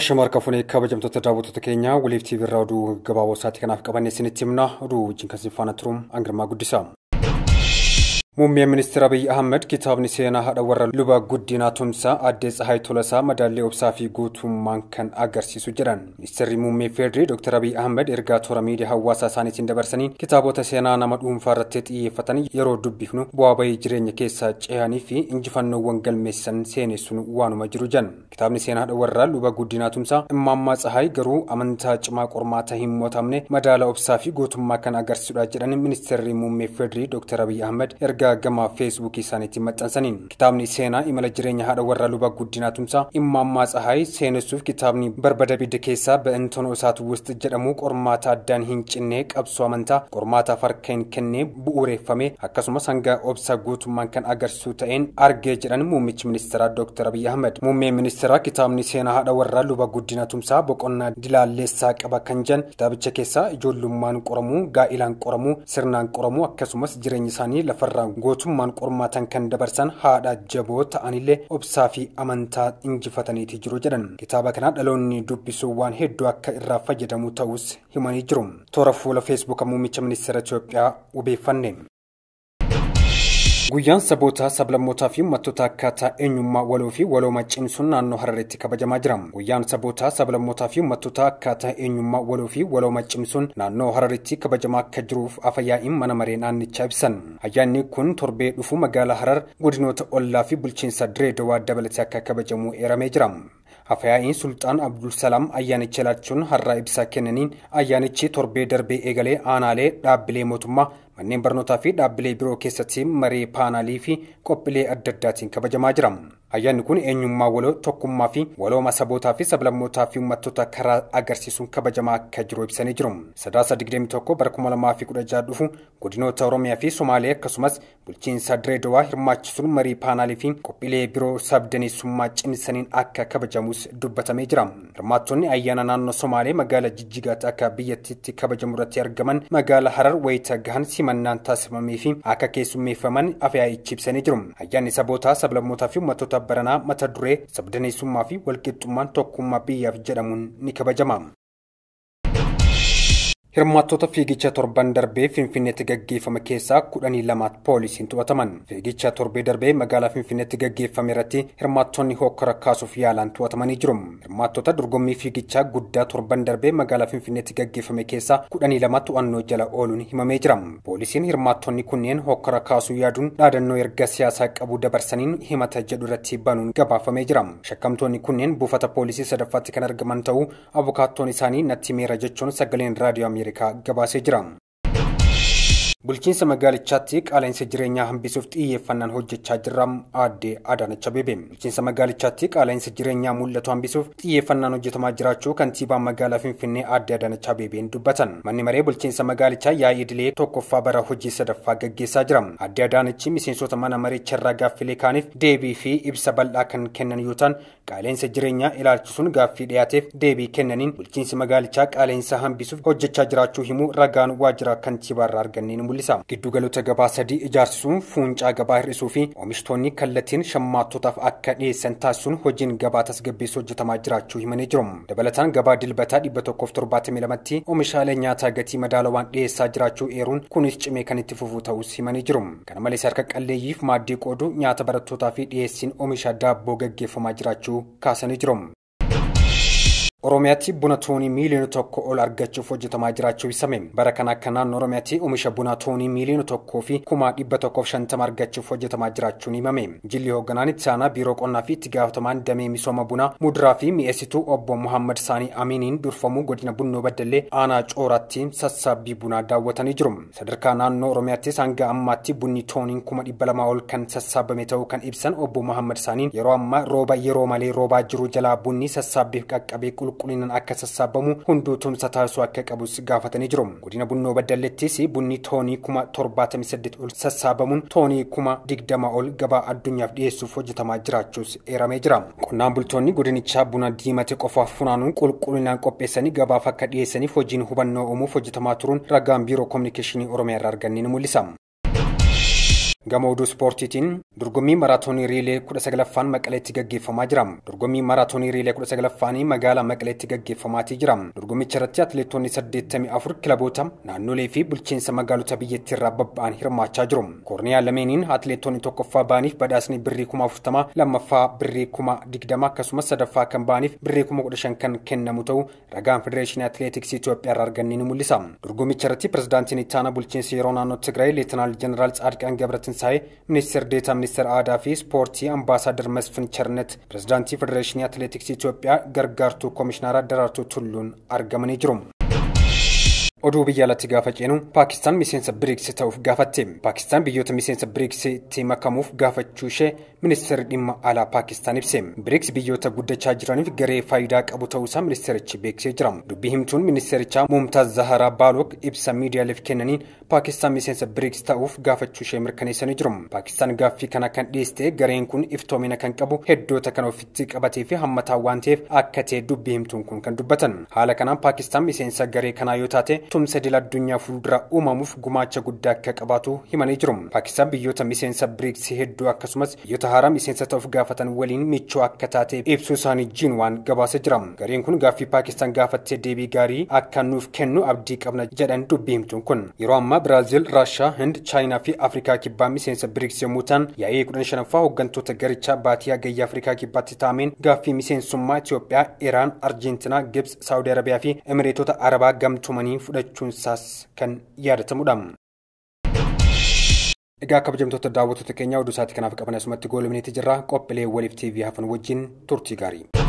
Shamarra kafuunee kabajamtoota daawwattoota keenya waliif tiiviirraa oduu gabaaboo isaati kanaaf qabanne sinitti himna oduu wajjin kan faana turuun angirmaa guddisa. ሙሜ ሚኒስትር አብይ አህመድ ኪታብኒ ሴና ሀደ ወረ ሉባ ጉዲና ቱምሳ አዴ ፀሐይ ቶለሳ መዳሌ ኦብሳፊ ጉቱ ማንከን አገርሲሱ ጅረን ሚኒስትሪ ሙሜ ፌድሬ ዶክተር አብይ አህመድ እርጋ ቶረ ሚዲያ ሀዋሳ ሳኔት እንደበርሰኒ ኪታቦተ ሴና ናመ ዱንፋ ረቴ የሮ ዱቢፍኑ በዋበይ ጅሬኝ ኬሳ ጨያኒ ፊ እንጅፈኖ ወንገል ሜሰን ሴኔሱን ዋኑ መጅሩ ጀን ኪታብኒ ሴና ሀደ ወረ ሉባ ጉዲና ቱምሳ እማማ ፀሐይ ገሩ አመንታ ጭማ ቆርማታ ሂሞታምኔ መዳለ ኦብሳፊ ጉቱ ማከን አገርሲሱዳ ጅረን ሚኒስትሪ ሙሜ ፌድሬ ዶክተር አብይ አህመድ ergaa haggamaa feesbuukii isaaniitti maxxansaniin kitaabni seenaa imala jireenya haadha warraa lubaa guddinaa tumsaa immaammaa tsahaayii seenessuuf kitaabni barbada bidda keessaa ba'intono isaatu wusti jedhamu qormaata addaan hin cinne qabsoo amantaa qormaataaf harka hin kennee bu'uureeffame akkasumas hanga obsa guutummaan kan agarsisuu ta'een argee jedhan muummichi ministeeraa dooktar abiyyi ahmed muummee ministiraa kitaabni seenaa haadha warraa lubaa guddinaa tumsaa boqonnaa dilaalleessaa qaba kan jedhan kitaabicha keessaa ijoollummaan qoramuu gaa'ilaan qoramuu sirnaan qoramuu akkasumas jireenya isaanii gootummaan qormaatan kan dabarsan haadha jaboo ta'anillee obsaa fi amantaa injifataniiti jiru jedhan kitaaba kanaa dhaloonni dubbisuu waan hedduu akka irraa fayyadamu ta'us himanii jiru toora fuula feesbuuka muummicha ministeera Itoophiyaa hubeeffanne. Guyyaan sabootaa sablammootaa fi mattoota akkaataa eenyummaa waloo fi walooma cimsuun naannoo Harareetti kabajamaa jira. Guyyaan sabootaa sablammootaa fi mattoota akkaataa eenyummaa waloo fi walooma cimsuun naannoo Harareetti kabajamaa akka jiruuf afayyaa'iin mana maree naannichaa ibsan. Ayyaanni kun torbee dhufu magaalaa Harar godinoota ollaa fi bulchiinsa Diree Dawaa dabalatee akka kabajamuu eeramee jira. sulxaan Sultaan salaam ayyaanichi laachuun har'aa ibsaa kennaniin ayyaanichi torbee darbee eegalee aanaalee dhaabbilee mootummaa manneen barnootaa fi dhaabbilee biroo keessatti maree paanaalii fi qophiilee adda addaatiin kabajamaa jira. Ayyaanni kun eenyummaa waloo tokkummaa fi walooma sabootaa fi sablammootaa fi uummattoota karaa agarsiisuun kabajamaa akka jiru ibsanii jiru. Sadaasa digdami tokko bara kuma lamaa fi kudha jaha dhufu godinoota Oromiyaa fi Somaalee akkasumas bulchiinsa Direedowaa hirmaachisuun marii paanaalii fi qophiilee biroo sabdaneessummaa cimsaniin akka kabajamus dubbatamee jira. Hirmaattonni ayyaana naannoo Somaalee magaalaa Jijjigaatti akka biyyattiitti kabajamu irratti argaman magaalaa Harar wayita gahan simannaan taasifamee fi akka keessummeeffaman afyaa'ichi ibsanii jiru. Ayyaanni sabootaa sablammootaa fi uummattoota baranaa mata duree sabdaneessummaa fi wal walqixxummaan tokkummaa biyyaaf jedhamuun ni kabajama. Hirmaattoota fiigicha torban darbee Finfinneetti gaggeeffame keessaa kudhanii poolisiin to'ataman. fiigichaa torbee darbee magaalaa Finfinneetti gaggeeffame irratti hirmaattoonni hokkara kaasuuf yaalaan to'atamanii jiru. dorgommii fiigichaa guddaa torban darbee magaalaa Finfinneetti gaggeeffame keessaa kudhanii to'annoo jala ooluun himamee jiram Poolisiin hirmaattonni kunneen hokkara kaasuu yaaduun dhaadannoo erga siyaasaa qabu dabarsaniin himata jedhu irratti banuun gabaafamee jiram Shakkamtoonni kunneen buufata poolisii sadaffaatti kan argaman ta'uu abukaattoon isaanii ameerikaa gabaasee jiram bulchiinsa magaalichaatti qaaleensa jireenyaa hambisuuf xiyyeeffannaan hojjechaa jirram aadde Adaanach Abeebe bulchiinsa magaalichaatti qaaleensa jireenyaa mul'atu hambisuuf xiyyeeffannaan hojjetamaa jiraachuu kantiibaan magaalaa Finfinnee aadde Adaanach beebeen dubbatan manni maree bulchiinsa magaalichaa yaa'idilee idilee tokkoffaa bara hojii sadaffaa gaggeessaa jira aadde Adaanachi miseensota mana maricha irraa gaaffilee kaaniif deebii fi ibsa bal'aa kan kennan yoo ta'an qaaleensa jireenyaa ilaalchisuun gaaffii dhiyaateef deebii kennaniin bulchiinsi magaalichaa qaala'insa hambisuuf hojjechaa jiraachuu himuu ragaan mul'isa. Giddugaloota gabaa sadii ijaarsisuun fuuncaa gabaa hir'isuu fi oomishtoonni kallattiin shammaattotaaf akka dhiyeessan taasisuun hojiin gabaa tasgabbeessu hojjetamaa jiraachuu himanii jiru. Dabalataan gabaa dilbataa dhibba tokkoof torbaatamii lamatti oomishaalee nyaataa gatii madaalawaan dhiyeessaa jiraachuu eeruun kunis cimee kan itti fufuu ta'us himanii jiru. Kana malees harka qalleeyyiif maaddii qoodu nyaata barattootaa fi dhiyeessiin oomisha daabboo gaggeeffamaa jiraachuu kaasanii jiru. Oromiyaatti buna toonii miiliyoona tokko ol argachuuf hojjetamaa jiraachuu ibsame. Bara kana akka naannoo Oromiyaatti oomisha buna toonii miiliyoona tokkoo fi kuma dhibba argachuuf hojjetamaa jiraachuun himame. Jilli hoogganaan itti biiroo qonnaa fi itti gaafatamaan damee misooma bunaa muduraa fi mi'eessituu obbo Muhammad Saanii Aminiin durfamu godina Bunnoo Baddellee aanaa cooraatti sassaabbii bunaa daawwatanii jiru. Sadarkaa naannoo Oromiyaattis hanga ammaatti bunni tooniin kuma dhibba ol kan sassaabame ta'uu kan ibsan obbo Muhammad Saaniin yeroo ammaa rooba yeroo malee roobaa jiru jalaa bunni qulqullinaan akka sassaabamu hunduu tumsa taasisuu akka qabus gaafatanii jiru. Godina Bunnoo Baddallettis bunni toonii kuma torbaatamii saddeet ol sassaabamuun toonii kuma digdama ol gabaa addunyaaf dhiyeessuuf hojjetamaa jiraachuus eeramee jira. Qonnaan bultoonni godinichaa buna diimate qofaaf funaanuun qulqullinaan qopheessanii gabaaf akka dhiyeessaniif hojiin hubannoo uumuuf hojjetamaa turuun ragaan biiroo kominikeeshinii Oromiyaa irraa argannee ni mul'isa. gamooduu ispoortiitiin Dorgommii maraatoonii Riilee kudha saglaffaan Maqaleetti gaggeeffamaa jira. Dorgommii maraatoonii Riilee kudha saglaffaanii magaalaa Maqaleetti gaggeeffamaatii jira. Dorgommicha irratti atileetonni 84 kilaboota naannolee fi bulchiinsa magaalota biyyattii irraa babba'an hirmaachaa jiru. Koorniyaa lameeniin atileetonni tokkoffaa ba'aniif badhaasni birrii kuma afurtamaa lammaffaa birrii kuma digdama akkasumas sadaffaa kan ba'aniif birrii kuma kudha shan kan kennamu ta'u ragaan Federeeshinii Atileetiksii Itoophiyaa irraa arganne ni mul'isa. Dorgommicha irratti pirezidaantiin itti bulchiinsa yeroo naannoo Tigraay Leetinaal Jeneraal Tsaadiqaan Gabratintsaa'ee ministeera deetaa ሚኒስትር አዳፊ ስፖርቲ አምባሳደር መስፍን ቸርነት ፕሬዚዳንቲ ፌዴሬሽን የአትሌቲክስ ኢትዮጵያ ገርጋርቱ ኮሚሽነር አደራርቱ ቱሉን አርገመን ይጅሩም Oduu biyya alatti gaafa ceenu Paakistaan miseensa BRICS ta'uuf gaafattee Paakistaan biyyoota miseensa BRICS itti makamuuf gaafachuu ishee ministeerri dhimma alaa Paakistaan ibsee BRICS biyyoota guddachaa jiraniif garee faayidaa qabu ta'uusaa ministeerichi beeksee jira. Dubbii himtuun ministeerichaa Mumtaaz Zaharaa baalok ibsa miidiyaaleef kennaniin Paakistaan miseensa BRICS ta'uuf gaafachuu ishee mirkaneessanii jiru. Paakistaan gaaffii kana kan dhiyeessite gareen kun iftoomina kan qabu heddoota kan ofitti qabatee fi hammataa waan ta'eef akka ta'e dubbii himtuun kun kan dubbatan. Haala kanaan Paakistaan miseensa garee kanaa Tumsa dila addunyaa fuuldura uumamuuf gumaacha guddaa akka qabaatu himanii jiru. Paakistaan biyyoota miseensa biriiksii hedduu akkasumas biyyoota haaraa miseensa ta'uuf gaafatan waliin michoo akka taate ibsuu isaanii jiin waan gabaasa jira. Gareen kun gaaffii Paakistaan gaafattee deebii gaarii akka nuuf kennu abdii qabna jedhan dubbii himtuun kun. Yeroo ammaa Biraazil, Raashaa, Hind, Chaayinaa fi Afrikaa kibbaa miseensa biriiksii yommuu ta'an yaa'ee kudhan shanaffaa hooggantoota garichaa baatii hagayyaa Afrikaa kibbaatti taameen gaaffii miseensummaa Itiyoophiyaa, Iraan, Arjeentinaa, Gibs, Saawudii Arabiyaa fi Emireetota Arabaa gamtumanii fudhachuu isaas kan yaadatamudha. Egaa akka bajamtoota daawwattoota keenyaa oduu isaatti kanaaf qaban asumatti goolumneetti jirra. qophilee waliif tiivii hafan wajjin turtii gaarii.